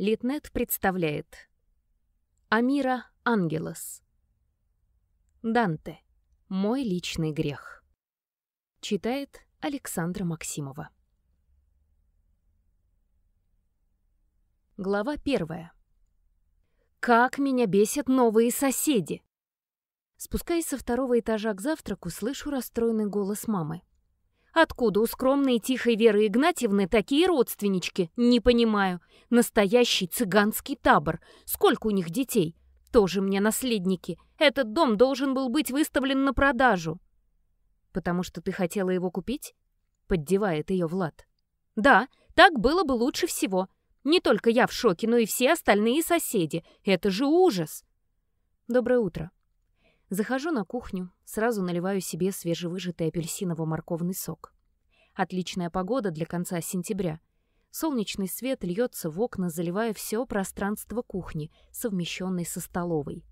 Литнет представляет Амира Ангелос Данте. Мой личный грех. Читает Александра Максимова. Глава первая. Как меня бесят новые соседи! Спускаясь со второго этажа к завтраку, слышу расстроенный голос мамы. Откуда у скромной и тихой Веры Игнатьевны такие родственнички? Не понимаю. Настоящий цыганский табор. Сколько у них детей? Тоже мне наследники. Этот дом должен был быть выставлен на продажу. Потому что ты хотела его купить? Поддевает ее Влад. Да, так было бы лучше всего. Не только я в шоке, но и все остальные соседи. Это же ужас. Доброе утро. Захожу на кухню, сразу наливаю себе свежевыжатый апельсиново-морковный сок. Отличная погода для конца сентября. Солнечный свет льется в окна, заливая все пространство кухни, совмещенной со столовой.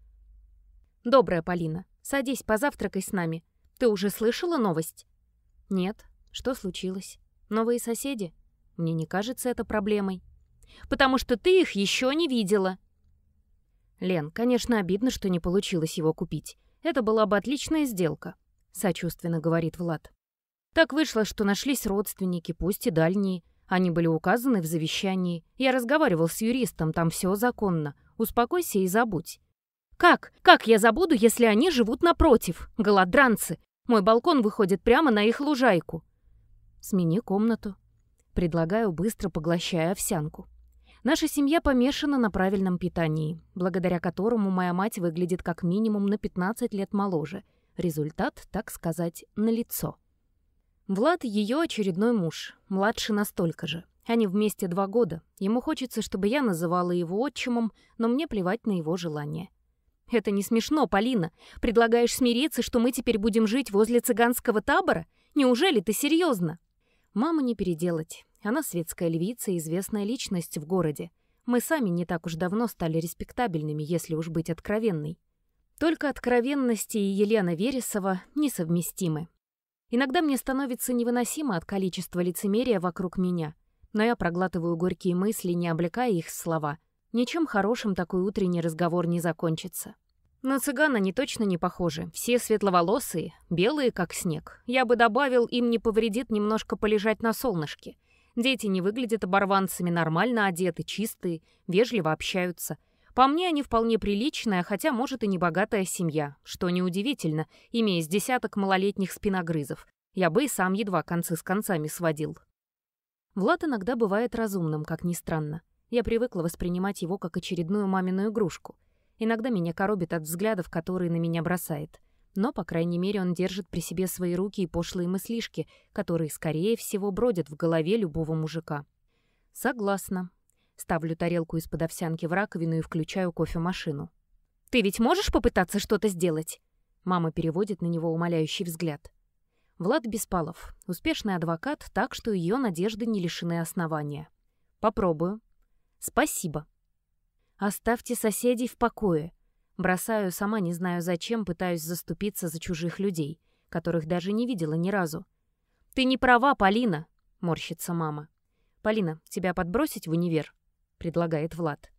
«Добрая Полина, садись, позавтракай с нами. Ты уже слышала новость?» «Нет. Что случилось? Новые соседи? Мне не кажется это проблемой». «Потому что ты их еще не видела». «Лен, конечно, обидно, что не получилось его купить. Это была бы отличная сделка», — сочувственно говорит Влад. «Так вышло, что нашлись родственники, пусть и дальние. Они были указаны в завещании. Я разговаривал с юристом, там все законно. Успокойся и забудь». «Как? Как я забуду, если они живут напротив? Голодранцы! Мой балкон выходит прямо на их лужайку». «Смени комнату», — предлагаю, быстро поглощая овсянку. Наша семья помешана на правильном питании, благодаря которому моя мать выглядит как минимум на 15 лет моложе. Результат, так сказать, налицо. Влад — ее очередной муж, младше настолько же. Они вместе два года. Ему хочется, чтобы я называла его отчимом, но мне плевать на его желание. «Это не смешно, Полина. Предлагаешь смириться, что мы теперь будем жить возле цыганского табора? Неужели ты серьезно?» Маму не переделать. Она светская львица и известная личность в городе. Мы сами не так уж давно стали респектабельными, если уж быть откровенной. Только откровенности и Елена Вересова несовместимы. Иногда мне становится невыносимо от количества лицемерия вокруг меня, но я проглатываю горькие мысли, не облекая их в слова. Ничем хорошим такой утренний разговор не закончится. На цыган они точно не похожи. Все светловолосые, белые, как снег. Я бы добавил, им не повредит немножко полежать на солнышке. Дети не выглядят оборванцами, нормально одеты, чистые, вежливо общаются. По мне, они вполне приличная, хотя, может, и небогатая семья, что неудивительно, имея с десяток малолетних спиногрызов. Я бы и сам едва концы с концами сводил. Влад иногда бывает разумным, как ни странно. Я привыкла воспринимать его как очередную мамину игрушку. Иногда меня коробит от взглядов, которые на меня бросает. Но, по крайней мере, он держит при себе свои руки и пошлые мыслишки, которые, скорее всего, бродят в голове любого мужика. Согласна. Ставлю тарелку из-под овсянки в раковину и включаю кофемашину. «Ты ведь можешь попытаться что-то сделать?» Мама переводит на него умоляющий взгляд. Влад Беспалов. Успешный адвокат, так что ее надежды не лишены основания. «Попробую». «Спасибо». «Оставьте соседей в покое», Бросаю, сама не знаю зачем, пытаюсь заступиться за чужих людей, которых даже не видела ни разу. «Ты не права, Полина!» — морщится мама. «Полина, тебя подбросить в универ?» — предлагает Влад.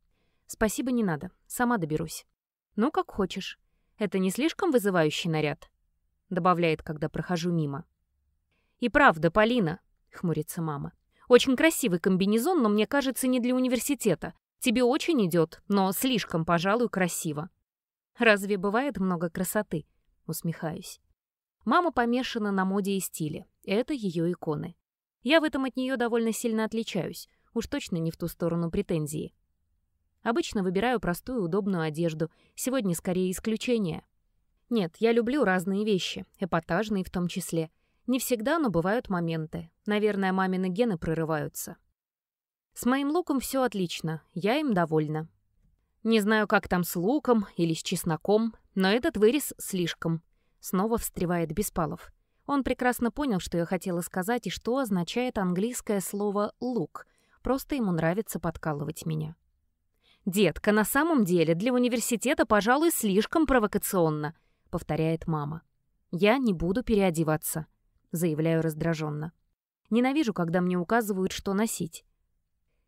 «Спасибо, не надо. Сама доберусь». «Ну, как хочешь. Это не слишком вызывающий наряд?» — добавляет, когда прохожу мимо. «И правда, Полина!» — хмурится мама. «Очень красивый комбинезон, но мне кажется, не для университета. Тебе очень идет, но слишком, пожалуй, красиво». Разве бывает много красоты? Усмехаюсь. Мама помешана на моде и стиле. Это ее иконы. Я в этом от нее довольно сильно отличаюсь. Уж точно не в ту сторону претензии. Обычно выбираю простую, удобную одежду. Сегодня скорее исключение. Нет, я люблю разные вещи, эпатажные в том числе. Не всегда, но бывают моменты. Наверное, мамины гены прорываются. С моим луком все отлично, я им довольна. Не знаю, как там с луком или с чесноком, но этот вырез слишком. Снова встревает Беспалов. Он прекрасно понял, что я хотела сказать и что означает английское слово «лук». Просто ему нравится подкалывать меня. «Детка, на самом деле для университета, пожалуй, слишком провокационно», — повторяет мама. «Я не буду переодеваться», — заявляю раздраженно. «Ненавижу, когда мне указывают, что носить.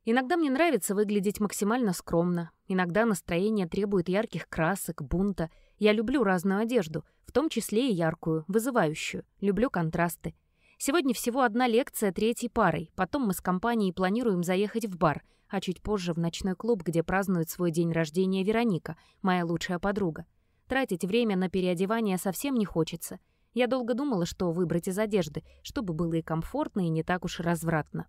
Иногда мне нравится выглядеть максимально скромно, иногда настроение требует ярких красок, бунта. Я люблю разную одежду, в том числе и яркую, вызывающую. Люблю контрасты. Сегодня всего одна лекция третьей парой, потом мы с компанией планируем заехать в бар, а чуть позже в ночной клуб, где празднует свой день рождения Вероника, моя лучшая подруга. Тратить время на переодевание совсем не хочется. Я долго думала, что выбрать из одежды, чтобы было и комфортно, и не так уж развратно.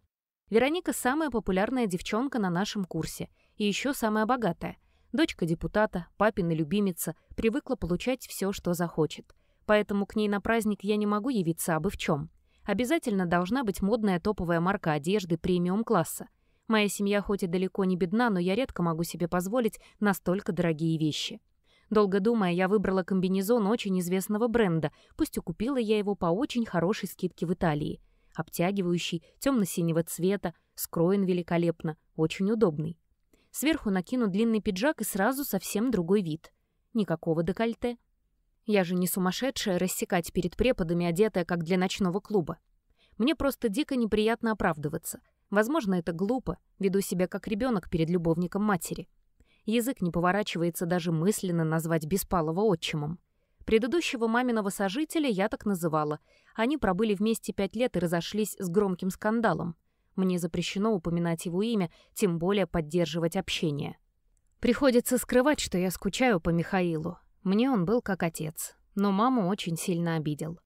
Вероника – самая популярная девчонка на нашем курсе. И еще самая богатая. Дочка депутата, папина любимица, привыкла получать все, что захочет. Поэтому к ней на праздник я не могу явиться абы в чем. Обязательно должна быть модная топовая марка одежды премиум-класса. Моя семья хоть и далеко не бедна, но я редко могу себе позволить настолько дорогие вещи. Долго думая, я выбрала комбинезон очень известного бренда, пусть и купила я его по очень хорошей скидке в Италии – обтягивающий, темно-синего цвета, скроен великолепно, очень удобный. Сверху накину длинный пиджак и сразу совсем другой вид. Никакого декольте. Я же не сумасшедшая рассекать перед преподами, одетая как для ночного клуба. Мне просто дико неприятно оправдываться. Возможно, это глупо, веду себя как ребенок перед любовником матери. Язык не поворачивается даже мысленно назвать беспалого отчимом. Предыдущего маминого сожителя я так называла. Они пробыли вместе пять лет и разошлись с громким скандалом. Мне запрещено упоминать его имя, тем более поддерживать общение. Приходится скрывать, что я скучаю по Михаилу. Мне он был как отец, но маму очень сильно обидел.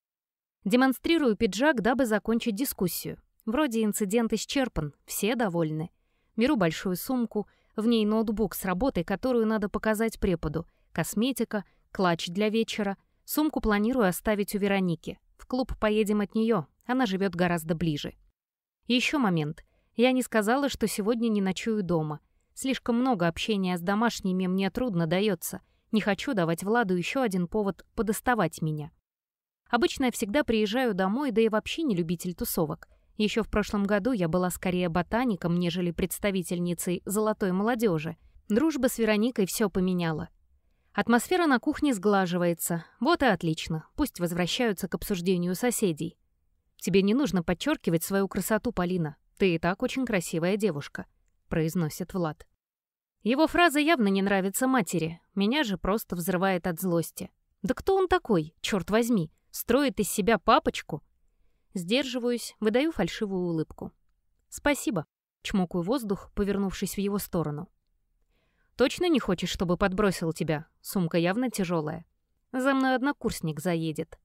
Демонстрирую пиджак, дабы закончить дискуссию. Вроде инцидент исчерпан, все довольны. Беру большую сумку, в ней ноутбук с работой, которую надо показать преподу, косметика, клатч для вечера. Сумку планирую оставить у Вероники. В клуб поедем от нее, она живет гораздо ближе. Еще момент. Я не сказала, что сегодня не ночую дома. Слишком много общения с домашними мне трудно дается. Не хочу давать Владу еще один повод подоставать меня. Обычно я всегда приезжаю домой, да и вообще не любитель тусовок. Еще в прошлом году я была скорее ботаником, нежели представительницей золотой молодежи. Дружба с Вероникой все поменяла. Атмосфера на кухне сглаживается. Вот и отлично. Пусть возвращаются к обсуждению соседей. Тебе не нужно подчеркивать свою красоту, Полина. Ты и так очень красивая девушка, произносит Влад. Его фраза явно не нравится матери. Меня же просто взрывает от злости. Да кто он такой, черт возьми? Строит из себя папочку? Сдерживаюсь, выдаю фальшивую улыбку. Спасибо. Чмокаю воздух, повернувшись в его сторону. Точно не хочешь, чтобы подбросил тебя? Сумка явно тяжелая. За мной однокурсник заедет.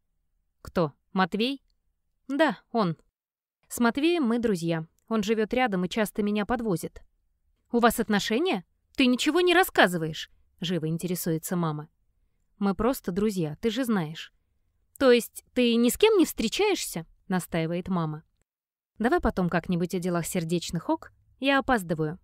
Кто? Матвей? Да, он. С Матвеем мы друзья. Он живет рядом и часто меня подвозит. У вас отношения? Ты ничего не рассказываешь? Живо интересуется мама. Мы просто друзья, ты же знаешь. То есть ты ни с кем не встречаешься? Настаивает мама. Давай потом как-нибудь о делах сердечных ок. Я опаздываю.